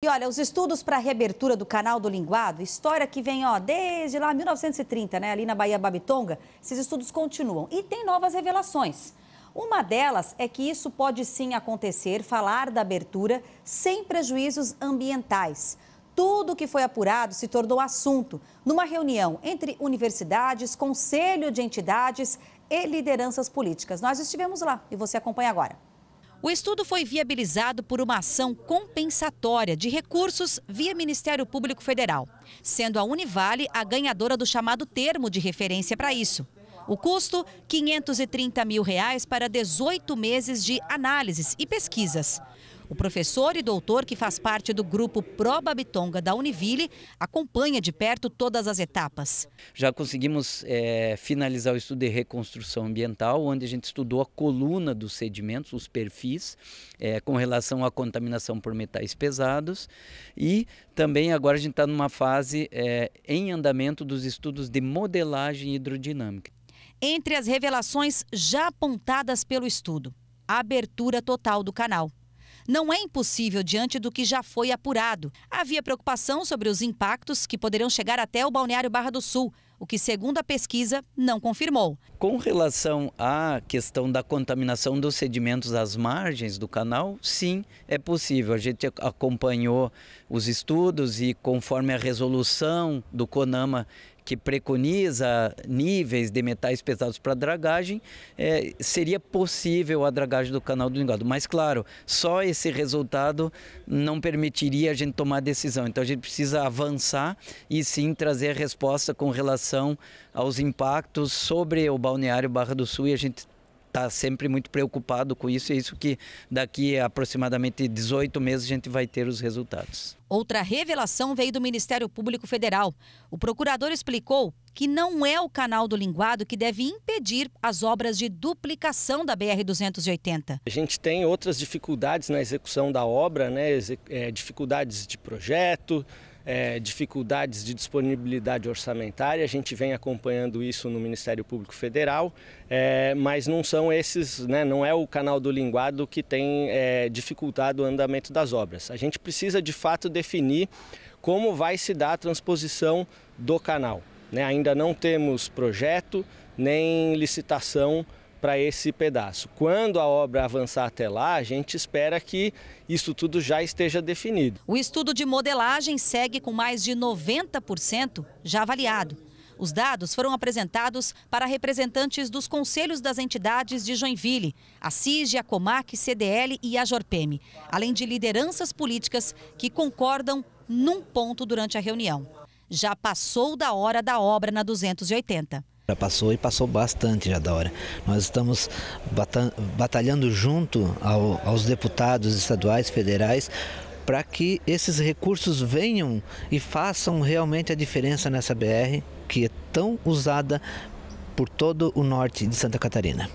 E olha, os estudos para a reabertura do canal do Linguado, história que vem ó, desde lá 1930, né, ali na Bahia Babitonga, esses estudos continuam. E tem novas revelações. Uma delas é que isso pode sim acontecer, falar da abertura sem prejuízos ambientais. Tudo o que foi apurado se tornou assunto numa reunião entre universidades, conselho de entidades e lideranças políticas. Nós estivemos lá e você acompanha agora. O estudo foi viabilizado por uma ação compensatória de recursos via Ministério Público Federal, sendo a Univale a ganhadora do chamado termo de referência para isso. O custo, 530 mil reais para 18 meses de análises e pesquisas. O professor e doutor, que faz parte do grupo Proba Bitonga da Univille, acompanha de perto todas as etapas. Já conseguimos é, finalizar o estudo de reconstrução ambiental, onde a gente estudou a coluna dos sedimentos, os perfis, é, com relação à contaminação por metais pesados. E também agora a gente está numa fase é, em andamento dos estudos de modelagem hidrodinâmica. Entre as revelações já apontadas pelo estudo, a abertura total do canal não é impossível diante do que já foi apurado. Havia preocupação sobre os impactos que poderiam chegar até o balneário Barra do Sul, o que, segundo a pesquisa, não confirmou. Com relação à questão da contaminação dos sedimentos às margens do canal, sim, é possível. A gente acompanhou os estudos e, conforme a resolução do CONAMA que preconiza níveis de metais pesados para dragagem, é, seria possível a dragagem do canal do Lingado. Mas, claro, só esse resultado não permitiria a gente tomar decisão. Então, a gente precisa avançar e sim trazer a resposta com relação aos impactos sobre o balneário Barra do Sul e a gente está sempre muito preocupado com isso, e é isso que daqui a aproximadamente 18 meses a gente vai ter os resultados. Outra revelação veio do Ministério Público Federal. O procurador explicou que não é o canal do Linguado que deve impedir as obras de duplicação da BR-280. A gente tem outras dificuldades na execução da obra, né? É, dificuldades de projeto, é, dificuldades de disponibilidade orçamentária, a gente vem acompanhando isso no Ministério Público Federal, é, mas não são esses, né, não é o canal do linguado que tem é, dificultado o andamento das obras. A gente precisa de fato definir como vai se dar a transposição do canal. Né? Ainda não temos projeto nem licitação para esse pedaço. Quando a obra avançar até lá, a gente espera que isso tudo já esteja definido. O estudo de modelagem segue com mais de 90% já avaliado. Os dados foram apresentados para representantes dos conselhos das entidades de Joinville, a CIG, a Comac, CDL e a Jorpem, além de lideranças políticas que concordam num ponto durante a reunião. Já passou da hora da obra na 280. Já passou e passou bastante já da hora. Nós estamos batalhando junto ao, aos deputados estaduais, federais, para que esses recursos venham e façam realmente a diferença nessa BR que é tão usada por todo o norte de Santa Catarina.